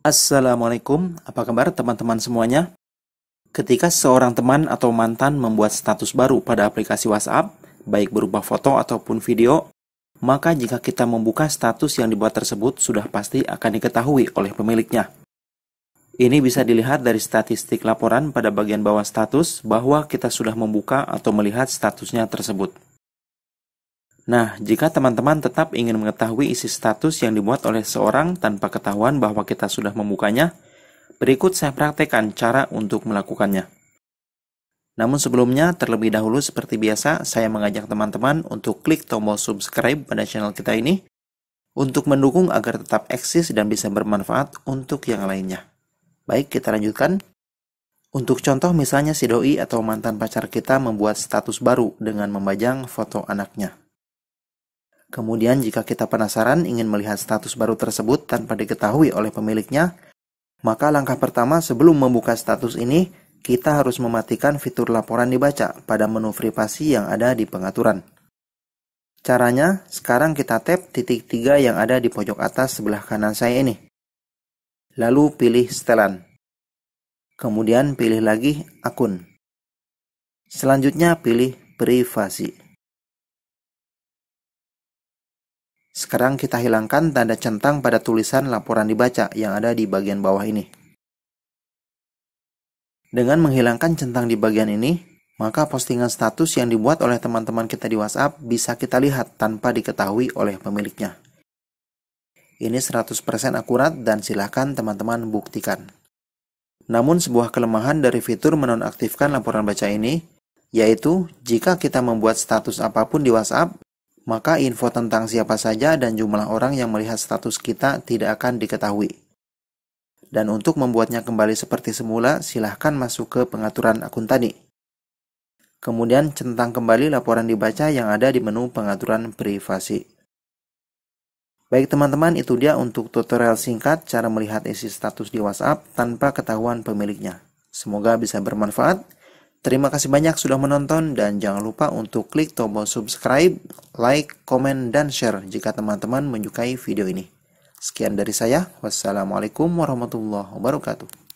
Assalamualaikum, apa kabar teman-teman semuanya? Ketika seorang teman atau mantan membuat status baru pada aplikasi WhatsApp, baik berupa foto ataupun video, maka jika kita membuka status yang dibuat tersebut sudah pasti akan diketahui oleh pemiliknya. Ini bisa dilihat dari statistik laporan pada bagian bawah status bahwa kita sudah membuka atau melihat statusnya tersebut. Nah, jika teman-teman tetap ingin mengetahui isi status yang dibuat oleh seorang tanpa ketahuan bahwa kita sudah membukanya, berikut saya praktekkan cara untuk melakukannya. Namun sebelumnya, terlebih dahulu seperti biasa, saya mengajak teman-teman untuk klik tombol subscribe pada channel kita ini untuk mendukung agar tetap eksis dan bisa bermanfaat untuk yang lainnya. Baik, kita lanjutkan. Untuk contoh misalnya si doi atau mantan pacar kita membuat status baru dengan memajang foto anaknya. Kemudian jika kita penasaran ingin melihat status baru tersebut tanpa diketahui oleh pemiliknya, maka langkah pertama sebelum membuka status ini, kita harus mematikan fitur laporan dibaca pada menu privasi yang ada di pengaturan. Caranya, sekarang kita tap titik tiga yang ada di pojok atas sebelah kanan saya ini. Lalu pilih setelan. Kemudian pilih lagi akun. Selanjutnya pilih privasi. Sekarang kita hilangkan tanda centang pada tulisan laporan dibaca yang ada di bagian bawah ini. Dengan menghilangkan centang di bagian ini, maka postingan status yang dibuat oleh teman-teman kita di WhatsApp bisa kita lihat tanpa diketahui oleh pemiliknya. Ini 100% akurat dan silahkan teman-teman buktikan. Namun sebuah kelemahan dari fitur menonaktifkan laporan baca ini, yaitu jika kita membuat status apapun di WhatsApp, maka info tentang siapa saja dan jumlah orang yang melihat status kita tidak akan diketahui. Dan untuk membuatnya kembali seperti semula, silahkan masuk ke pengaturan akun tadi. Kemudian centang kembali laporan dibaca yang ada di menu pengaturan privasi. Baik teman-teman, itu dia untuk tutorial singkat cara melihat isi status di WhatsApp tanpa ketahuan pemiliknya. Semoga bisa bermanfaat. Terima kasih banyak sudah menonton dan jangan lupa untuk klik tombol subscribe, like, komen, dan share jika teman-teman menyukai video ini. Sekian dari saya, wassalamualaikum warahmatullahi wabarakatuh.